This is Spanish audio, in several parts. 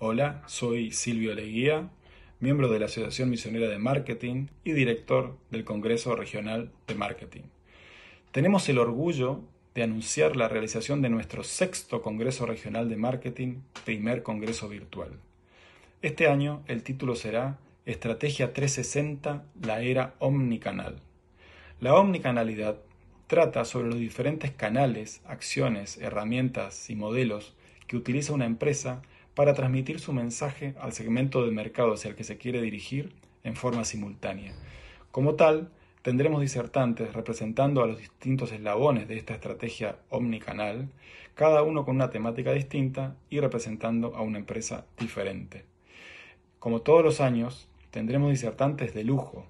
Hola, soy Silvio Leguía, miembro de la Asociación Misionera de Marketing y director del Congreso Regional de Marketing. Tenemos el orgullo de anunciar la realización de nuestro sexto Congreso Regional de Marketing, primer Congreso Virtual. Este año el título será Estrategia 360, la era omnicanal. La omnicanalidad trata sobre los diferentes canales, acciones, herramientas y modelos que utiliza una empresa para transmitir su mensaje al segmento de mercado hacia el que se quiere dirigir en forma simultánea. Como tal, tendremos disertantes representando a los distintos eslabones de esta estrategia omnicanal, cada uno con una temática distinta y representando a una empresa diferente. Como todos los años, tendremos disertantes de lujo,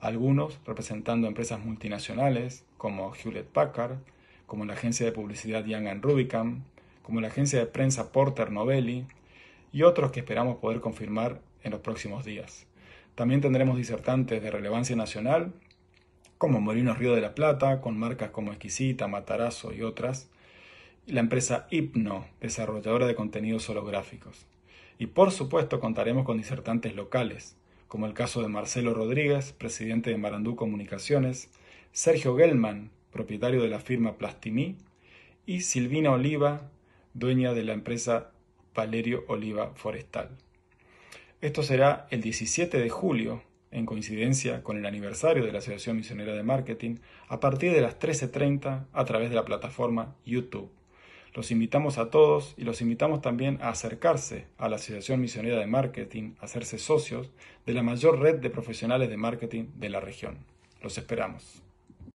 algunos representando empresas multinacionales como Hewlett Packard, como la agencia de publicidad Young Rubicam, como la agencia de prensa Porter Novelli, y otros que esperamos poder confirmar en los próximos días. También tendremos disertantes de relevancia nacional, como Molinos Río de la Plata, con marcas como Exquisita, Matarazo y otras, y la empresa Hipno, desarrolladora de contenidos holográficos. Y por supuesto contaremos con disertantes locales, como el caso de Marcelo Rodríguez, presidente de Marandú Comunicaciones, Sergio Gelman, propietario de la firma Plastimí, y Silvina Oliva, dueña de la empresa Valerio Oliva Forestal. Esto será el 17 de julio, en coincidencia con el aniversario de la Asociación Misionera de Marketing, a partir de las 13.30 a través de la plataforma YouTube. Los invitamos a todos y los invitamos también a acercarse a la Asociación Misionera de Marketing, a hacerse socios de la mayor red de profesionales de marketing de la región. Los esperamos.